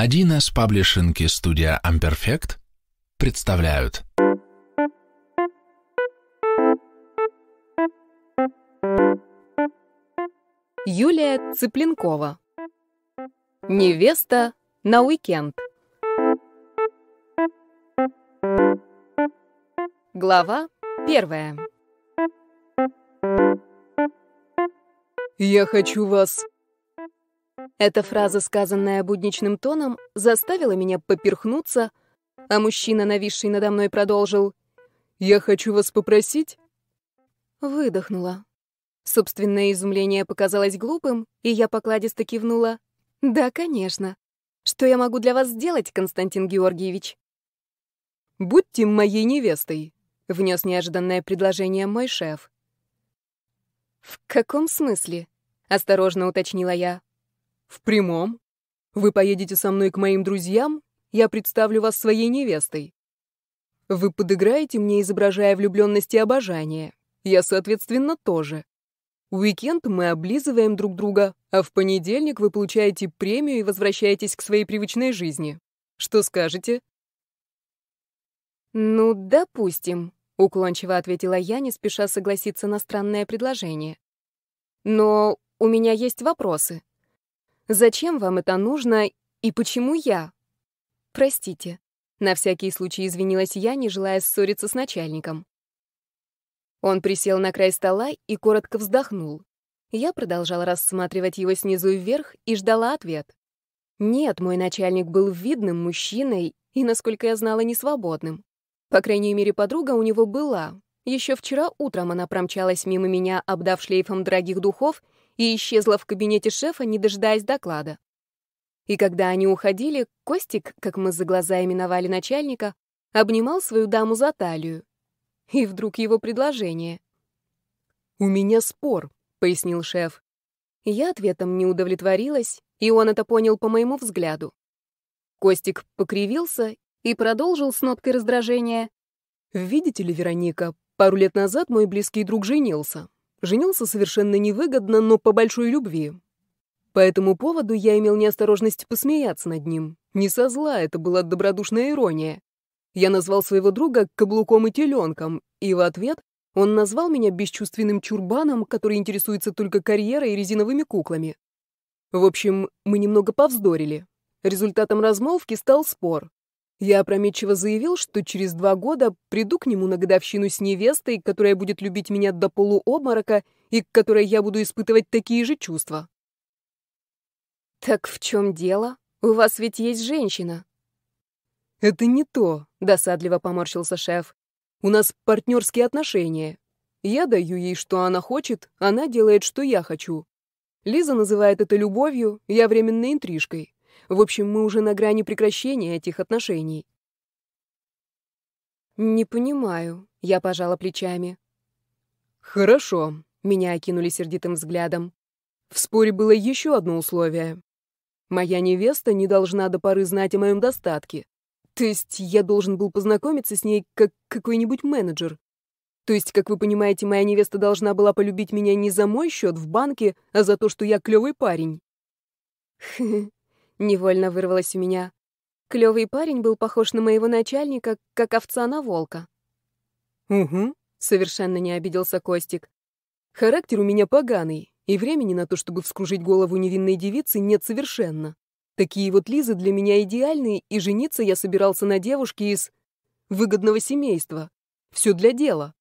Один из паблишинки студия Amperfect представляют. Юлия Цыпленкова. Невеста на уикенд. Глава первая. Я хочу вас эта фраза, сказанная будничным тоном, заставила меня поперхнуться, а мужчина, нависший надо мной, продолжил. «Я хочу вас попросить». Выдохнула. Собственное изумление показалось глупым, и я покладисто кивнула. «Да, конечно. Что я могу для вас сделать, Константин Георгиевич?» «Будьте моей невестой», — внес неожиданное предложение мой шеф. «В каком смысле?» — осторожно уточнила я. «В прямом. Вы поедете со мной к моим друзьям, я представлю вас своей невестой. Вы подыграете мне, изображая влюбленность и обожание. Я, соответственно, тоже. Уикенд мы облизываем друг друга, а в понедельник вы получаете премию и возвращаетесь к своей привычной жизни. Что скажете?» «Ну, допустим», — уклончиво ответила я, не спеша согласиться на странное предложение. «Но у меня есть вопросы». Зачем вам это нужно и почему я? Простите. На всякий случай извинилась я, не желая ссориться с начальником. Он присел на край стола и коротко вздохнул. Я продолжала рассматривать его снизу вверх и ждала ответ. Нет, мой начальник был видным мужчиной и, насколько я знала, не свободным. По крайней мере, подруга у него была. Еще вчера утром она промчалась мимо меня, обдав шлейфом дорогих духов, и исчезла в кабинете шефа, не дожидаясь доклада. И когда они уходили, Костик, как мы за глаза именовали начальника, обнимал свою даму за талию. И вдруг его предложение. «У меня спор», — пояснил шеф. Я ответом не удовлетворилась, и он это понял по моему взгляду. Костик покривился и продолжил с ноткой раздражения. «Видите ли, Вероника, пару лет назад мой близкий друг женился. Женился совершенно невыгодно, но по большой любви. По этому поводу я имел неосторожность посмеяться над ним. Не со зла, это была добродушная ирония. Я назвал своего друга каблуком и теленком, и в ответ он назвал меня бесчувственным чурбаном, который интересуется только карьерой и резиновыми куклами. В общем, мы немного повздорили. Результатом размолвки стал спор. Я опрометчиво заявил, что через два года приду к нему на годовщину с невестой, которая будет любить меня до полуобморока и к которой я буду испытывать такие же чувства. «Так в чем дело? У вас ведь есть женщина». «Это не то», — досадливо поморщился шеф. «У нас партнерские отношения. Я даю ей, что она хочет, она делает, что я хочу. Лиза называет это любовью, я временной интрижкой. В общем, мы уже на грани прекращения этих отношений. Не понимаю, я пожала плечами. Хорошо, меня окинули сердитым взглядом. В споре было еще одно условие. Моя невеста не должна до поры знать о моем достатке. То есть я должен был познакомиться с ней как какой-нибудь менеджер. То есть, как вы понимаете, моя невеста должна была полюбить меня не за мой счет в банке, а за то, что я клевый парень. Хе, Невольно вырвалось у меня. Клёвый парень был похож на моего начальника, как овца на волка. «Угу», — совершенно не обиделся Костик. «Характер у меня поганый, и времени на то, чтобы вскружить голову невинной девицы, нет совершенно. Такие вот Лизы для меня идеальны, и жениться я собирался на девушке из выгодного семейства. Все для дела».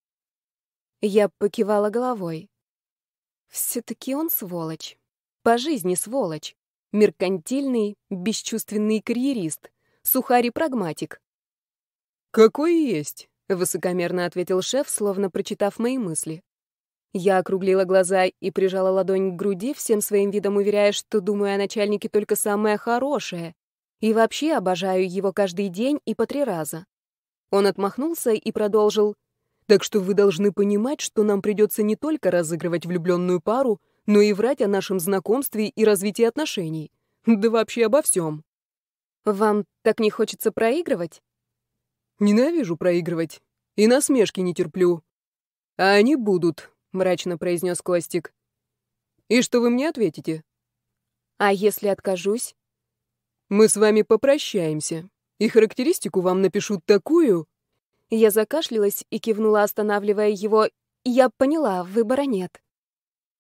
Я покивала головой. Все-таки он сволочь. По жизни сволочь меркантильный, бесчувственный карьерист, сухарь и прагматик. «Какой есть?» — высокомерно ответил шеф, словно прочитав мои мысли. Я округлила глаза и прижала ладонь к груди, всем своим видом уверяя, что думаю о начальнике только самое хорошее. И вообще обожаю его каждый день и по три раза. Он отмахнулся и продолжил. «Так что вы должны понимать, что нам придется не только разыгрывать влюбленную пару, но ну и врать о нашем знакомстве и развитии отношений. Да вообще обо всем. Вам так не хочется проигрывать? Ненавижу проигрывать. И насмешки не терплю. А они будут, мрачно произнес Костик. И что вы мне ответите? А если откажусь? Мы с вами попрощаемся. И характеристику вам напишу такую. Я закашлялась и кивнула, останавливая его. Я поняла, выбора нет.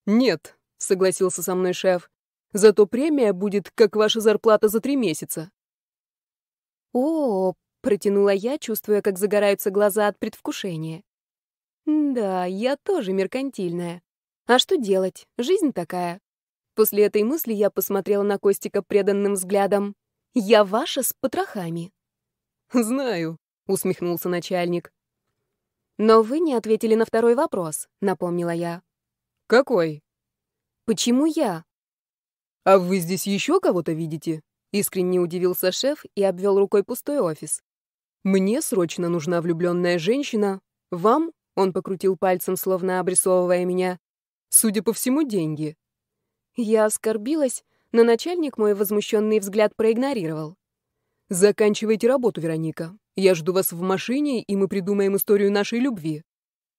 Нет, — согласился со мной шеф. «Зато премия будет, как ваша зарплата за три месяца». «О, -о, -о протянула я, чувствуя, как загораются глаза от предвкушения. «Да, я тоже меркантильная. А что делать? Жизнь такая». После этой мысли я посмотрела на Костика преданным взглядом. «Я ваша с потрохами». «Знаю», — усмехнулся начальник. «Но вы не ответили на второй вопрос», — напомнила я. «Какой?» Почему я? А вы здесь еще кого-то видите? Искренне удивился шеф и обвел рукой пустой офис. Мне срочно нужна влюбленная женщина. Вам? Он покрутил пальцем, словно обрисовывая меня. Судя по всему, деньги. Я оскорбилась, но начальник мой возмущенный взгляд проигнорировал. «Заканчивайте работу, Вероника. Я жду вас в машине, и мы придумаем историю нашей любви».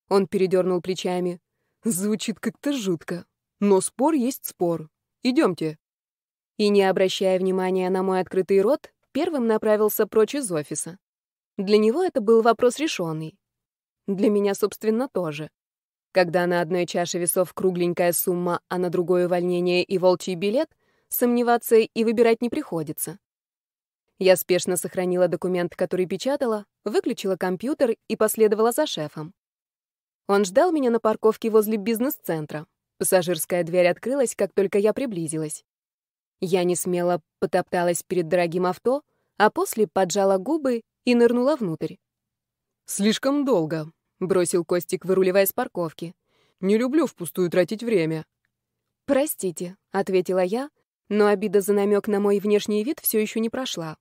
Он передернул плечами. «Звучит как-то жутко. Но спор есть спор. Идемте. И не обращая внимания на мой открытый рот, первым направился прочь из офиса. Для него это был вопрос решенный. Для меня, собственно, тоже. Когда на одной чаше весов кругленькая сумма, а на другой увольнение и волчий билет, сомневаться и выбирать не приходится. Я спешно сохранила документ, который печатала, выключила компьютер и последовала за шефом. Он ждал меня на парковке возле бизнес-центра. Пассажирская дверь открылась, как только я приблизилась. Я не смело потопталась перед дорогим авто, а после поджала губы и нырнула внутрь. «Слишком долго», — бросил Костик, выруливая с парковки. «Не люблю впустую тратить время». «Простите», — ответила я, но обида за намек на мой внешний вид все еще не прошла.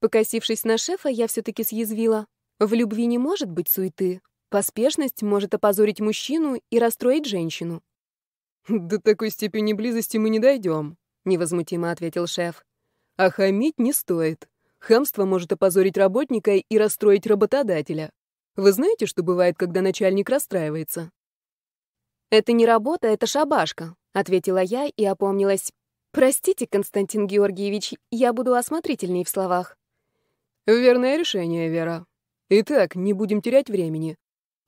Покосившись на шефа, я все-таки съязвила. «В любви не может быть суеты. Поспешность может опозорить мужчину и расстроить женщину». «До такой степени близости мы не дойдем», — невозмутимо ответил шеф. «А хамить не стоит. Хамство может опозорить работника и расстроить работодателя. Вы знаете, что бывает, когда начальник расстраивается?» «Это не работа, это шабашка», — ответила я и опомнилась. «Простите, Константин Георгиевич, я буду осмотрительней в словах». «Верное решение, Вера. Итак, не будем терять времени.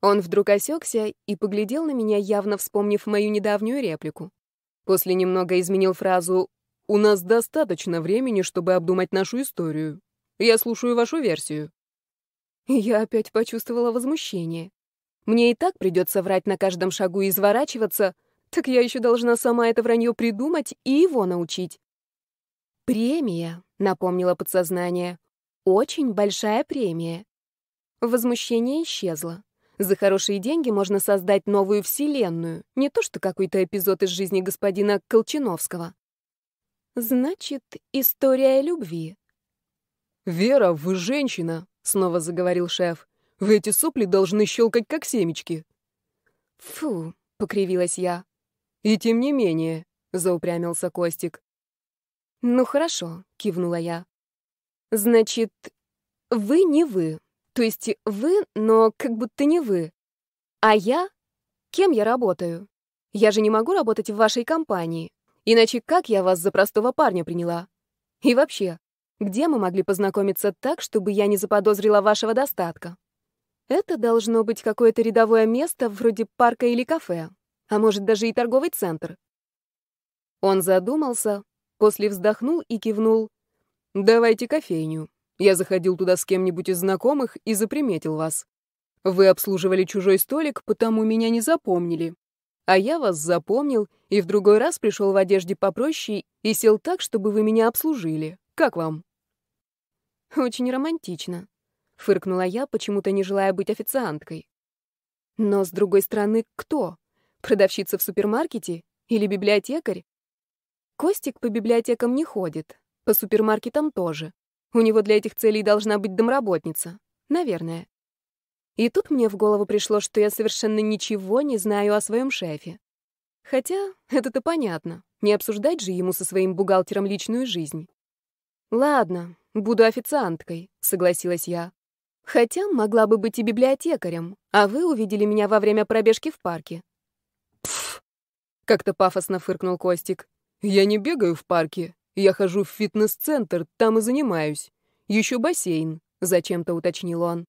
Он вдруг осекся и поглядел на меня, явно вспомнив мою недавнюю реплику. После немного изменил фразу «У нас достаточно времени, чтобы обдумать нашу историю. Я слушаю вашу версию». Я опять почувствовала возмущение. Мне и так придется врать на каждом шагу и изворачиваться, так я еще должна сама это вранье придумать и его научить. «Премия», — напомнила подсознание, — «очень большая премия». Возмущение исчезло. За хорошие деньги можно создать новую вселенную, не то что какой-то эпизод из жизни господина Колчиновского. Значит, история любви. «Вера, вы женщина», — снова заговорил шеф. «Вы эти сопли должны щелкать, как семечки». «Фу», — покривилась я. «И тем не менее», — заупрямился Костик. «Ну хорошо», — кивнула я. «Значит, вы не вы». То есть вы, но как будто не вы. А я? Кем я работаю? Я же не могу работать в вашей компании. Иначе как я вас за простого парня приняла? И вообще, где мы могли познакомиться так, чтобы я не заподозрила вашего достатка? Это должно быть какое-то рядовое место, вроде парка или кафе, а может даже и торговый центр. Он задумался, после вздохнул и кивнул. «Давайте кофейню. Я заходил туда с кем-нибудь из знакомых и заприметил вас. Вы обслуживали чужой столик, потому меня не запомнили. А я вас запомнил и в другой раз пришел в одежде попроще и сел так, чтобы вы меня обслужили. Как вам?» «Очень романтично», — фыркнула я, почему-то не желая быть официанткой. «Но, с другой стороны, кто? Продавщица в супермаркете или библиотекарь?» Костик по библиотекам не ходит, по супермаркетам тоже. У него для этих целей должна быть домработница. Наверное. И тут мне в голову пришло, что я совершенно ничего не знаю о своем шефе. Хотя это-то понятно. Не обсуждать же ему со своим бухгалтером личную жизнь. «Ладно, буду официанткой», — согласилась я. «Хотя могла бы быть и библиотекарем, а вы увидели меня во время пробежки в парке». «Пф!» — как-то пафосно фыркнул Костик. «Я не бегаю в парке, я хожу в фитнес-центр, там и занимаюсь. Еще бассейн», — зачем-то уточнил он.